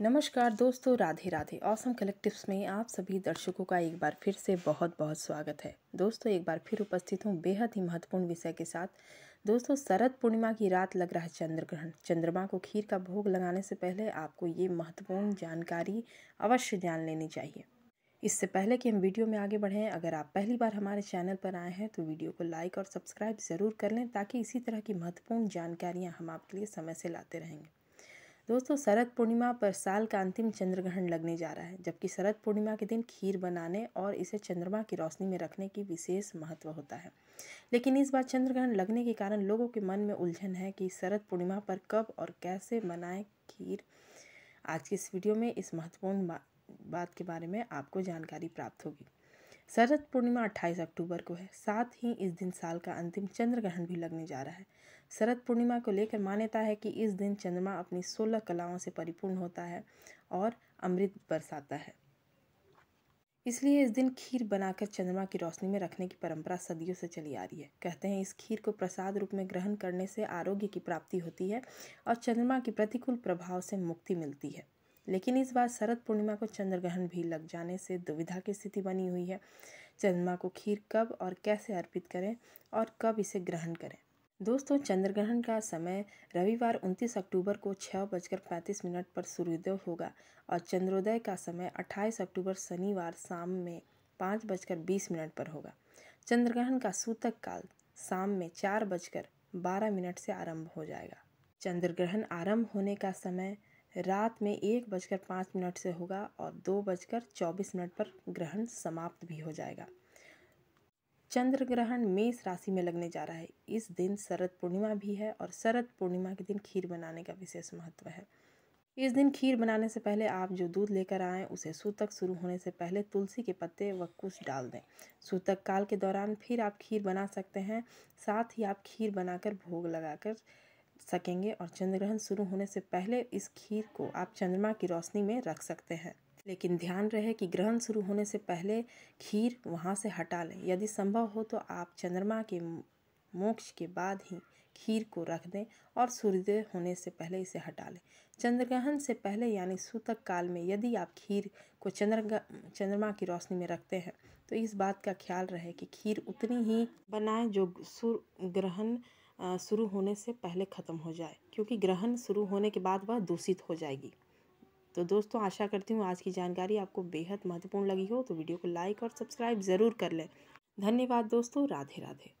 नमस्कार दोस्तों Radhe Radhe awesome collectives में आप सभी दर्शकों का एक बार फिर से बहुत बहुत स्वागत है दोस्तों एक बार फिर उपस्थित हूँ बेहद ही महत्वपूर्ण विषय के साथ दोस्तों शरद पूर्णिमा की रात लग रहा है चंद्र ग्रहण चंद्रमा को खीर का भोग लगाने से पहले आपको ये महत्वपूर्ण जानकारी अवश्य जान लेनी चाहिए इससे पहले कि हम वीडियो में आगे बढ़ें अगर आप पहली बार हमारे चैनल पर आए हैं तो वीडियो को लाइक और सब्सक्राइब ज़रूर कर लें ताकि इसी तरह की महत्वपूर्ण जानकारियाँ हम आपके लिए समय से लाते रहेंगे दोस्तों शरद पूर्णिमा पर साल का अंतिम चंद्र ग्रहण लगने जा रहा है जबकि शरद पूर्णिमा के दिन खीर बनाने और इसे चंद्रमा की रोशनी में रखने की विशेष महत्व होता है लेकिन इस बार चंद्र ग्रहण लगने के कारण लोगों के मन में उलझन है कि शरद पूर्णिमा पर कब और कैसे बनाएं खीर आज की इस वीडियो में इस महत्वपूर्ण बा, बात के बारे में आपको जानकारी प्राप्त होगी शरद पूर्णिमा अट्ठाईस अक्टूबर को है साथ ही इस दिन साल का अंतिम चंद्र ग्रहण भी लगने जा रहा है शरद पूर्णिमा को लेकर मान्यता है कि इस दिन चंद्रमा अपनी सोलह कलाओं से परिपूर्ण होता है और अमृत बरसाता है इसलिए इस दिन खीर बनाकर चंद्रमा की रोशनी में रखने की परंपरा सदियों से चली आ रही है कहते हैं इस खीर को प्रसाद रूप में ग्रहण करने से आरोग्य की प्राप्ति होती है और चंद्रमा की प्रतिकूल प्रभाव से मुक्ति मिलती है लेकिन इस बार शरद पूर्णिमा को चंद्र ग्रहण भी लग जाने से दुविधा की स्थिति बनी हुई है चंद्रमा को खीर कब और कैसे अर्पित करें और कब इसे ग्रहण करें दोस्तों चंद्र ग्रहण का समय रविवार 29 अक्टूबर को छः बजकर पैंतीस मिनट पर सूर्योदय होगा और चंद्रोदय का समय 28 अक्टूबर शनिवार शाम में पाँच बजकर बीस मिनट पर होगा चंद्रग्रहण का सूतक काल शाम में चार बजकर बारह मिनट से आरंभ हो जाएगा चंद्रग्रहण आरंभ होने का समय रात में एक बजकर पाँच मिनट से होगा और दो बजकर चौबीस मिनट पर ग्रहण समाप्त भी हो जाएगा चंद्र ग्रहण मेष राशि में लगने जा रहा है इस दिन शरद पूर्णिमा भी है और शरद पूर्णिमा के दिन खीर बनाने का विशेष महत्व है इस दिन खीर बनाने से पहले आप जो दूध लेकर आएँ उसे सूतक शुरू होने से पहले तुलसी के पत्ते व कुछ डाल दें सूतक काल के दौरान फिर आप खीर बना सकते हैं साथ ही आप खीर बनाकर भोग लगाकर सकेंगे और चंद्र ग्रहण शुरू होने से पहले इस खीर को आप चंद्रमा की रोशनी में रख सकते हैं लेकिन ध्यान रहे कि ग्रहण शुरू होने से पहले खीर वहाँ से हटा लें यदि संभव हो तो आप चंद्रमा के मोक्ष के बाद ही खीर को रख दें और सूर्योदय होने से पहले इसे हटा लें चंद्रग्रहण से पहले यानी सूतक काल में यदि आप खीर को चंद्र चंद्रमा की रोशनी में रखते हैं तो इस बात का ख्याल रहे कि खीर उतनी ही बनाएं जो सूर्य ग्रहण शुरू होने से पहले ख़त्म हो जाए क्योंकि ग्रहण शुरू होने के बाद वह दूषित हो जाएगी तो दोस्तों आशा करती हूँ आज की जानकारी आपको बेहद महत्वपूर्ण लगी हो तो वीडियो को लाइक और सब्सक्राइब ज़रूर कर लें धन्यवाद दोस्तों राधे राधे